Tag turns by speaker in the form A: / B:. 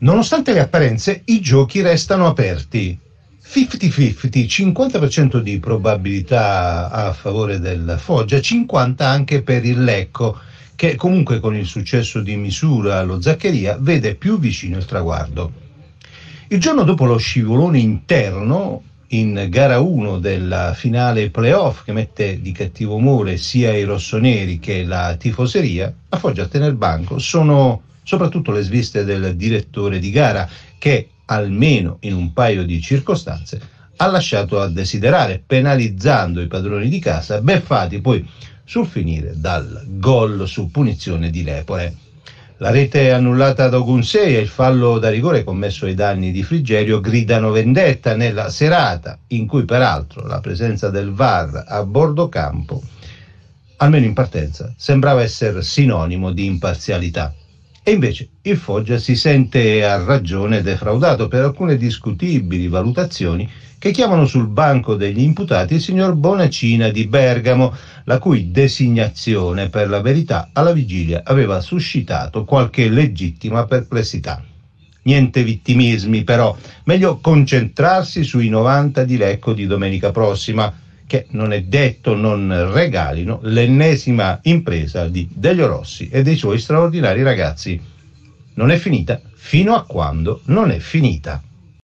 A: Nonostante le apparenze, i giochi restano aperti. 50-50, 50% di probabilità a favore del Foggia, 50% anche per il Lecco, che comunque con il successo di misura allo Zaccheria vede più vicino il traguardo. Il giorno dopo lo scivolone interno, in gara 1 della finale playoff che mette di cattivo umore sia i rossoneri che la tifoseria, a Foggia banco sono soprattutto le sviste del direttore di gara che almeno in un paio di circostanze ha lasciato a desiderare, penalizzando i padroni di casa, beffati poi sul finire dal gol su punizione di Lepore. La rete annullata da Gunsei e il fallo da rigore commesso ai danni di Frigerio gridano vendetta nella serata in cui peraltro la presenza del VAR a bordo campo, almeno in partenza, sembrava essere sinonimo di imparzialità. E invece il Foggia si sente a ragione defraudato per alcune discutibili valutazioni che chiamano sul banco degli imputati il signor Bonacina di Bergamo, la cui designazione per la verità alla vigilia aveva suscitato qualche legittima perplessità. Niente vittimismi però, meglio concentrarsi sui 90 di Lecco di domenica prossima che non è detto non regalino l'ennesima impresa di Delio Rossi e dei suoi straordinari ragazzi. Non è finita fino a quando non è finita.